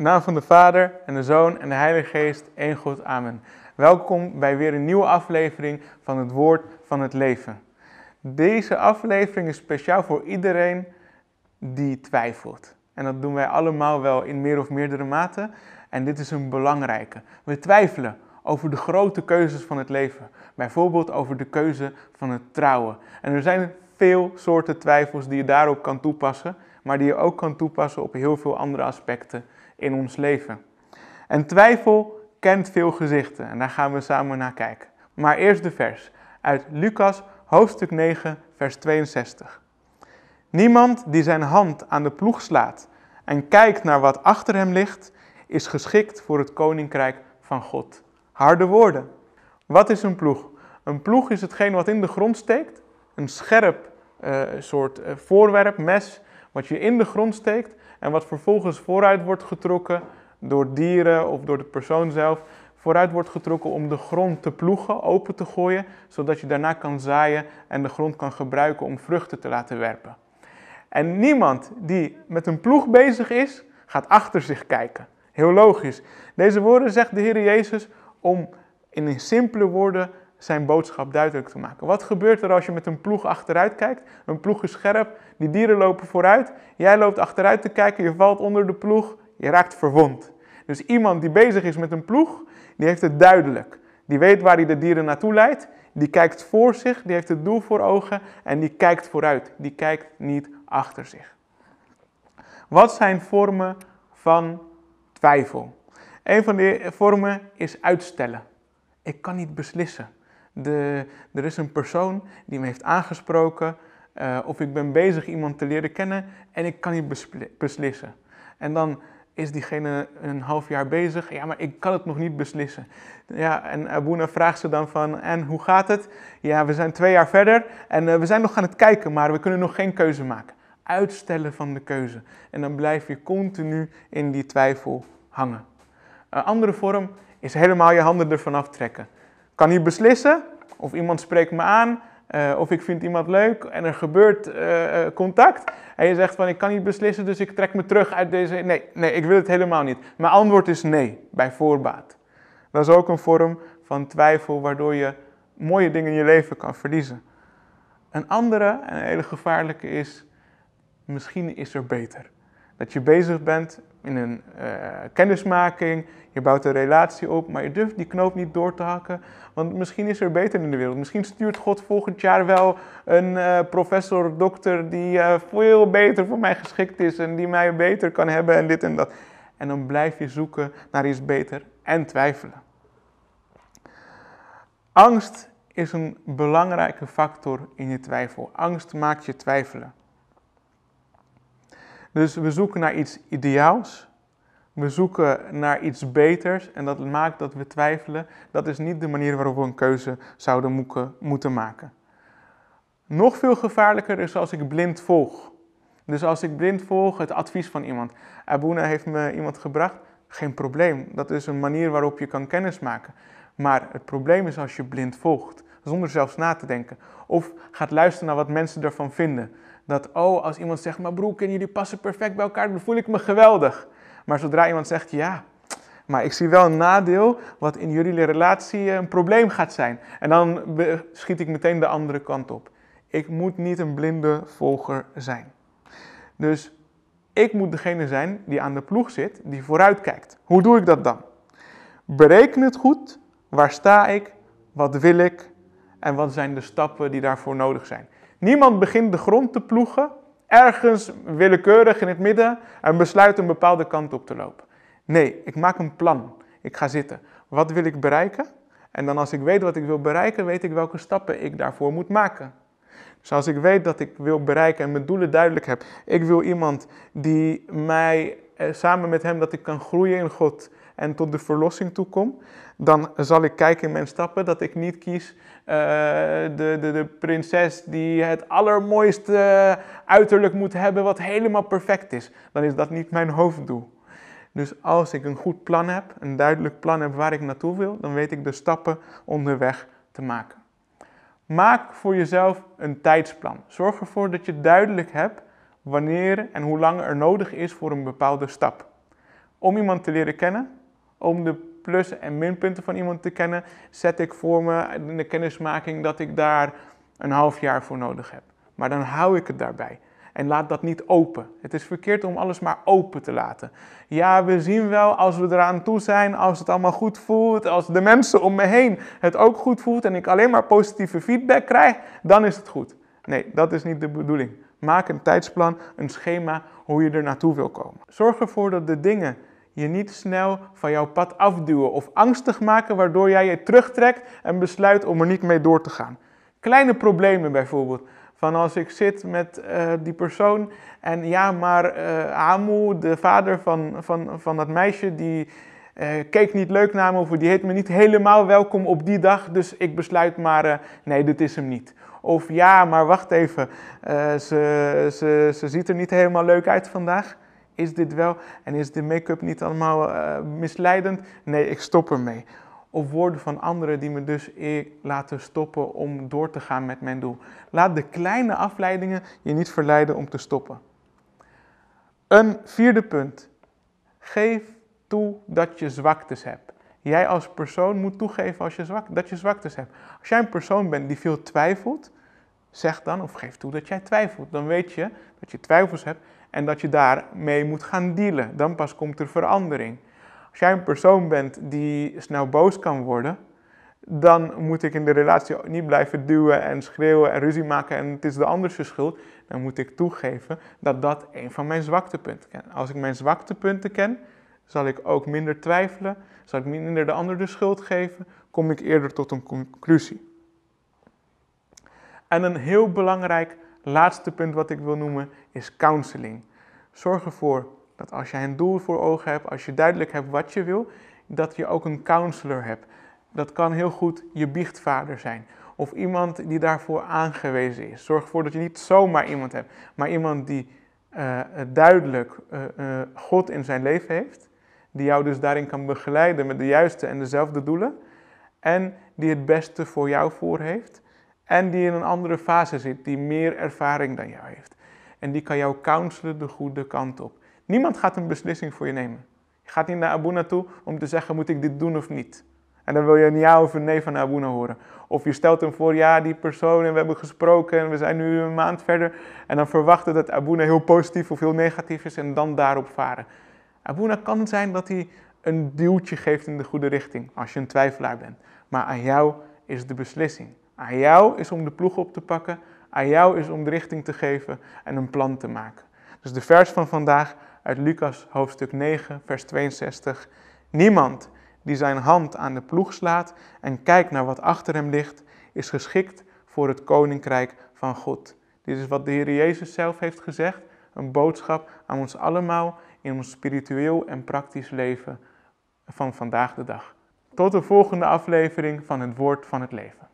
In naam van de Vader en de Zoon en de Heilige Geest, één God. Amen. Welkom bij weer een nieuwe aflevering van het Woord van het Leven. Deze aflevering is speciaal voor iedereen die twijfelt. En dat doen wij allemaal wel in meer of meerdere mate. En dit is een belangrijke. We twijfelen over de grote keuzes van het leven. Bijvoorbeeld over de keuze van het trouwen. En er zijn veel soorten twijfels die je daarop kan toepassen, maar die je ook kan toepassen op heel veel andere aspecten in ons leven. En twijfel kent veel gezichten en daar gaan we samen naar kijken. Maar eerst de vers uit Lucas hoofdstuk 9, vers 62. Niemand die zijn hand aan de ploeg slaat en kijkt naar wat achter hem ligt, is geschikt voor het koninkrijk van God. Harde woorden. Wat is een ploeg? Een ploeg is hetgeen wat in de grond steekt, een scherp eh, soort eh, voorwerp, mes, wat je in de grond steekt en wat vervolgens vooruit wordt getrokken door dieren of door de persoon zelf. Vooruit wordt getrokken om de grond te ploegen, open te gooien, zodat je daarna kan zaaien en de grond kan gebruiken om vruchten te laten werpen. En niemand die met een ploeg bezig is, gaat achter zich kijken. Heel logisch. Deze woorden zegt de Heer Jezus om in simpele woorden zijn boodschap duidelijk te maken. Wat gebeurt er als je met een ploeg achteruit kijkt? Een ploeg is scherp, die dieren lopen vooruit. Jij loopt achteruit te kijken, je valt onder de ploeg, je raakt verwond. Dus iemand die bezig is met een ploeg, die heeft het duidelijk. Die weet waar hij de dieren naartoe leidt, die kijkt voor zich, die heeft het doel voor ogen en die kijkt vooruit. Die kijkt niet achter zich. Wat zijn vormen van twijfel? Een van die vormen is uitstellen. Ik kan niet beslissen. De, er is een persoon die me heeft aangesproken. Eh, of ik ben bezig iemand te leren kennen en ik kan niet beslissen. En dan is diegene een half jaar bezig. Ja, maar ik kan het nog niet beslissen. Ja, en Abuna vraagt ze dan van, en hoe gaat het? Ja, we zijn twee jaar verder en eh, we zijn nog aan het kijken, maar we kunnen nog geen keuze maken. Uitstellen van de keuze. En dan blijf je continu in die twijfel hangen. Een andere vorm is helemaal je handen ervan aftrekken kan niet beslissen of iemand spreekt me aan eh, of ik vind iemand leuk en er gebeurt eh, eh, contact. En je zegt van ik kan niet beslissen, dus ik trek me terug uit deze. Nee, nee, ik wil het helemaal niet. Mijn antwoord is nee, bij voorbaat. Dat is ook een vorm van twijfel waardoor je mooie dingen in je leven kan verliezen. Een andere en een hele gevaarlijke is misschien is er beter. Dat je bezig bent in een eh, kennismaking, je bouwt een relatie op, maar je durft die knoop niet door te hakken. Want misschien is er beter in de wereld. Misschien stuurt God volgend jaar wel een eh, professor of dokter die eh, veel beter voor mij geschikt is en die mij beter kan hebben en dit en dat. En dan blijf je zoeken naar iets beter en twijfelen. Angst is een belangrijke factor in je twijfel. Angst maakt je twijfelen. Dus we zoeken naar iets ideaals. We zoeken naar iets beters en dat maakt dat we twijfelen. Dat is niet de manier waarop we een keuze zouden moeten maken. Nog veel gevaarlijker is als ik blind volg. Dus als ik blind volg het advies van iemand. Abuna heeft me iemand gebracht, geen probleem. Dat is een manier waarop je kan kennis maken. Maar het probleem is als je blind volgt, zonder zelfs na te denken. Of gaat luisteren naar wat mensen ervan vinden dat, oh, als iemand zegt, maar broer, en jullie passen perfect bij elkaar, dan voel ik me geweldig. Maar zodra iemand zegt, ja, maar ik zie wel een nadeel wat in jullie relatie eh, een probleem gaat zijn. En dan schiet ik meteen de andere kant op. Ik moet niet een blinde volger zijn. Dus ik moet degene zijn die aan de ploeg zit, die vooruitkijkt. Hoe doe ik dat dan? Bereken het goed. Waar sta ik? Wat wil ik? En wat zijn de stappen die daarvoor nodig zijn? Niemand begint de grond te ploegen, ergens willekeurig in het midden en besluit een bepaalde kant op te lopen. Nee, ik maak een plan. Ik ga zitten. Wat wil ik bereiken? En dan als ik weet wat ik wil bereiken, weet ik welke stappen ik daarvoor moet maken. Dus als ik weet dat ik wil bereiken en mijn doelen duidelijk heb, ik wil iemand die mij eh, samen met hem dat ik kan groeien in God, en tot de verlossing toe kom, dan zal ik kijken in mijn stappen dat ik niet kies eh, de, de, de prinses die het allermooiste eh, uiterlijk moet hebben, wat helemaal perfect is. Dan is dat niet mijn hoofddoel. Dus als ik een goed plan heb, een duidelijk plan heb waar ik naartoe wil, dan weet ik de stappen onderweg te maken. Maak voor jezelf een tijdsplan. Zorg ervoor dat je duidelijk hebt wanneer en hoe lang er nodig is voor een bepaalde stap. Om iemand te leren kennen, om de plus- en minpunten van iemand te kennen, zet ik voor me in de kennismaking dat ik daar een half jaar voor nodig heb. Maar dan hou ik het daarbij. En laat dat niet open. Het is verkeerd om alles maar open te laten. Ja, we zien wel als we eraan toe zijn, als het allemaal goed voelt, als de mensen om me heen het ook goed voelt en ik alleen maar positieve feedback krijg, dan is het goed. Nee, dat is niet de bedoeling. Maak een tijdsplan, een schema hoe je er naartoe wil komen. Zorg ervoor dat de dingen je niet snel van jouw pad afduwen of angstig maken waardoor jij je terugtrekt en besluit om er niet mee door te gaan. Kleine problemen bijvoorbeeld. Van als ik zit met eh, die persoon en ja, maar uh, Amu, de vader van, van, van dat meisje, die eh, keek niet leuk naar me of die heet me niet helemaal welkom op die dag, dus ik besluit maar, nee, dit is hem niet. Of ja, maar wacht even, ze, ze, ze ziet er niet helemaal leuk uit vandaag. Is dit wel en is de make-up niet allemaal eh, misleidend? Nee, ik stop ermee. Of woorden van anderen die me dus e-, laten stoppen om door te gaan met mijn doel. Laat de kleine afleidingen je niet verleiden om te stoppen. Een vierde punt. Geef toe dat je zwaktes hebt. Jij als persoon moet toegeven als je zwak, dat je zwaktes hebt. Als jij een persoon bent die veel twijfelt, zeg dan of geef toe dat jij twijfelt. Dan weet je dat je twijfels hebt en dat je daarmee moet gaan dealen. Dan pas komt er verandering. Als jij een persoon bent die snel boos kan worden, dan moet ik in de relatie niet blijven duwen en schreeuwen en ruzie maken en het is de ander's schuld. Dan moet ik toegeven dat dat een van mijn zwaktepunten is. Als ik mijn zwaktepunten ken, zal ik ook minder twijfelen, zal ik minder de ander de schuld geven, kom ik eerder tot een conclusie. En een heel belangrijk laatste punt wat ik wil noemen is counseling. Zorg ervoor dat als jij een doel voor ogen hebt, als je duidelijk hebt wat je wil, dat je ook een counselor hebt. Dat kan heel goed je biechtvader zijn of iemand die daarvoor aangewezen is. Zorg ervoor dat je niet zomaar iemand hebt, maar iemand die eh, duidelijk eh, eh, God in zijn leven heeft, die jou dus daarin kan begeleiden met de juiste en dezelfde doelen en die het beste voor jou voor heeft en die in een andere fase zit, die meer ervaring dan jou heeft. En die kan jou counselen de goede kant op. Niemand gaat een beslissing voor je nemen. Je gaat niet naar Abuna toe om te zeggen, moet ik dit doen of niet? En dan wil je een ja of een nee van Abuna horen. Of je stelt hem voor, ja, die persoon en we hebben gesproken en we zijn nu een maand verder. En dan verwachten dat Abuna heel positief of heel negatief is en dan daarop varen. Abuna kan zijn dat hij een duwtje geeft in de goede richting als je een twijfelaar bent. Maar aan jou is de beslissing. Aan jou is om de ploeg op te pakken. Aan jou is om de richting te geven en een plan te maken. Dus de vers van vandaag uit Lucas hoofdstuk 9, vers 62. Niemand die zijn hand aan de ploeg slaat en kijkt naar wat achter hem ligt, is geschikt voor het koninkrijk van God. Dit is wat de Heer Jezus zelf heeft gezegd, een boodschap aan ons allemaal in ons spiritueel en praktisch leven van vandaag de dag. Tot de volgende aflevering van het Woord van het Leven.